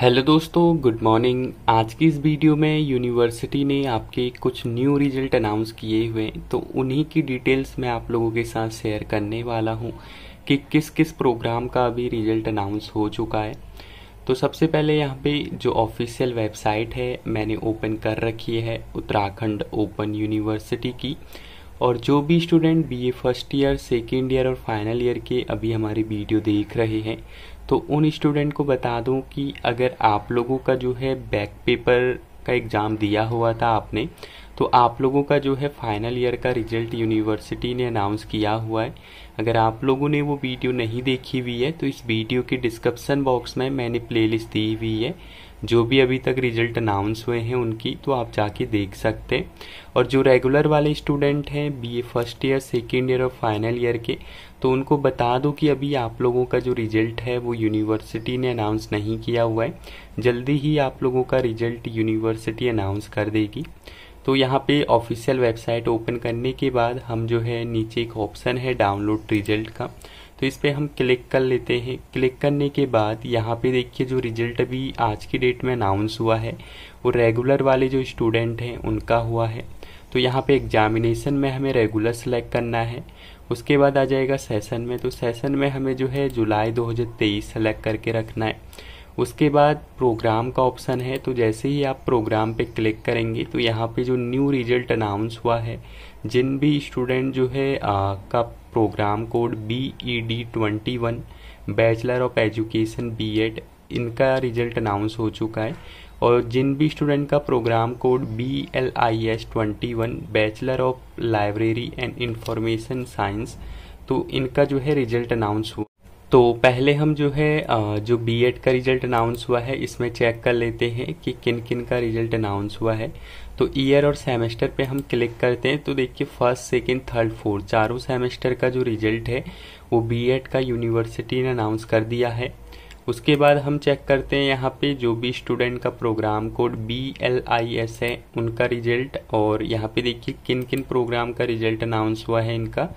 hello दोस्तों good morning आज की इस वीडियो में यूनिवर्सिटी ने आपके कुछ न्यू रिजल्ट अनाउंस किए हुए तो उन्हीं की डिटेल्स मैं आप लोगों के साथ शेयर करने वाला हूं कि किस किस प्रोग्राम का अभी रिजल्ट अनाउंस हो चुका है तो सबसे पहले यहाँ पे जो ऑफिशियल वेबसाइट है मैंने ओपन कर रखी है उत्तराखंड ओपन यूनिवर्सिटी की और जो भी student BA first year second year और फाइनल ईयर के अभी हमारी वीडियो देख रहे हैं तो उन स्टूडेंट को बता दूं कि अगर आप लोगों का जो है बैक पेपर का एग्ज़ाम दिया हुआ था आपने तो आप लोगों का जो है फाइनल ईयर का रिजल्ट यूनिवर्सिटी ने अनाउंस किया हुआ है अगर आप लोगों ने वो वीडियो नहीं देखी हुई है तो इस वीडियो के डिस्क्रिप्सन बॉक्स में मैंने प्लेलिस्ट दी हुई है जो भी अभी तक रिजल्ट अनाउंस हुए हैं उनकी तो आप जाके देख सकते हैं और जो रेगुलर वाले स्टूडेंट हैं BA first year second year और फाइनल ईयर के तो उनको बता दो कि अभी आप लोगों का जो रिजल्ट है वो यूनिवर्सिटी ने अनाउंस नहीं किया हुआ है जल्दी ही आप लोगों का रिजल्ट यूनिवर्सिटी अनाउंस कर देगी तो यहाँ पे ऑफिशियल वेबसाइट ओपन करने के बाद हम जो है नीचे एक ऑप्शन है डाउनलोड रिजल्ट का तो इस पर हम क्लिक कर लेते हैं क्लिक करने के बाद यहाँ पे देखिए जो रिजल्ट अभी आज की डेट में अनाउंस हुआ है वो रेगुलर वाले जो स्टूडेंट हैं उनका हुआ है तो यहाँ पे एग्जामिनेशन में हमें रेगुलर सेलेक्ट करना है उसके बाद आ जाएगा सेशन में तो सेशन में हमें जो है जुलाई 2023 सेलेक्ट करके रखना है उसके बाद प्रोग्राम का ऑप्शन है तो जैसे ही आप प्रोग्राम पे क्लिक करेंगे तो यहाँ पे जो न्यू रिजल्ट अनाउंस हुआ है जिन भी स्टूडेंट जो है आ, का programme code B E D twenty one bachelor of education B Ed इनका रिजल्ट अनाउंस हो चुका है और जिन भी स्टूडेंट का programme code B L I S twenty one bachelor of library and information science तो इनका जो है रिजल्ट अनाउंस हुआ तो पहले हम जो है जो बीएड का रिजल्ट अनाउंस हुआ है इसमें चेक कर लेते हैं कि किन किन का रिजल्ट अनाउंस हुआ है तो ईयर और सेमेस्टर पे हम क्लिक करते हैं तो देखिए फर्स्ट सेकंड थर्ड फोर्थ चारों सेमेस्टर का जो रिजल्ट है वो बीएड का यूनिवर्सिटी ने अनाउंस कर दिया है उसके बाद हम चेक करते हैं यहाँ पे जो भी स्टूडेंट का programme code B L I S है उनका रिजल्ट और यहाँ पे देखिए किन किन प्रोग्राम का रिजल्ट अनाउंस हुआ है इनका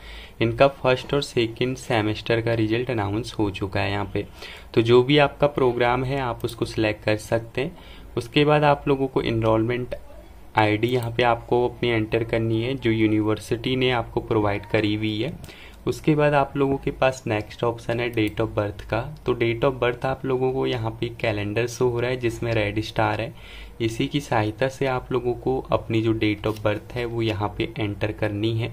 इनका फर्स्ट और सेकंड सेमेस्टर का रिजल्ट अनाउंस हो चुका है यहाँ पे तो जो भी आपका प्रोग्राम है आप उसको सिलेक्ट कर सकते हैं उसके बाद आप लोगों को इनरोलमेंट आई डी यहाँ पे आपको अपनी एंटर करनी है जो यूनिवर्सिटी ने आपको प्रोवाइड करी हुई है उसके बाद आप लोगों के पास नेक्स्ट ऑप्शन है डेट ऑफ बर्थ का तो डेट ऑफ बर्थ आप लोगों को यहाँ पे कैलेंडर शो हो रहा है जिसमें रेड स्टार है इसी की सहायता से आप लोगों को अपनी जो डेट ऑफ बर्थ है वो यहाँ पे एंटर करनी है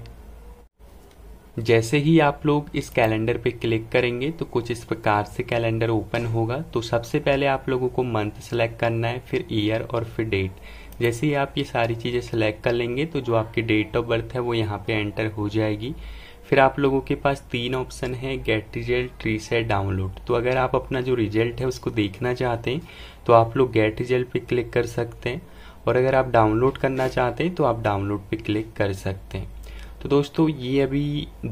जैसे ही आप लोग इस कैलेंडर पे क्लिक करेंगे तो कुछ इस प्रकार से कैलेंडर ओपन होगा तो सबसे पहले आप लोगों को मंथ सेलेक्ट करना है फिर ईयर और फिर डेट जैसे ही आप ये सारी चीज़ें सेलेक्ट कर लेंगे तो जो आपकी डेट ऑफ बर्थ है वो यहाँ पे एंटर हो जाएगी फिर आप लोगों के पास तीन ऑप्शन है गेट रिजल्ट ट्री से डाउनलोड तो अगर आप अपना जो रिजल्ट है उसको देखना चाहते हैं तो आप लोग गेट रिजल्ट पे क्लिक कर सकते हैं और अगर आप डाउनलोड करना चाहते हैं तो आप डाउनलोड पे क्लिक कर सकते हैं तो दोस्तों ये अभी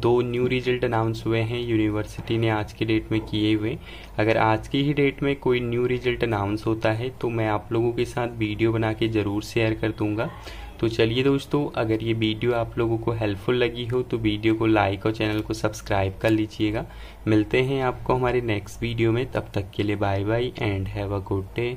दो न्यू रिजल्ट अनाउंस हुए हैं यूनिवर्सिटी ने आज की डेट में किए हुए अगर आज की ही डेट में कोई न्यू रिजल्ट अनाउंस होता है तो मैं आप लोगों के साथ वीडियो बना के ज़रूर शेयर कर दूँगा तो चलिए दोस्तों अगर ये वीडियो आप लोगों को हेल्पफुल लगी हो तो वीडियो को लाइक और चैनल को सब्सक्राइब कर लीजिएगा मिलते हैं आपको हमारे नेक्स्ट वीडियो में तब तक के लिए bye bye and have a good day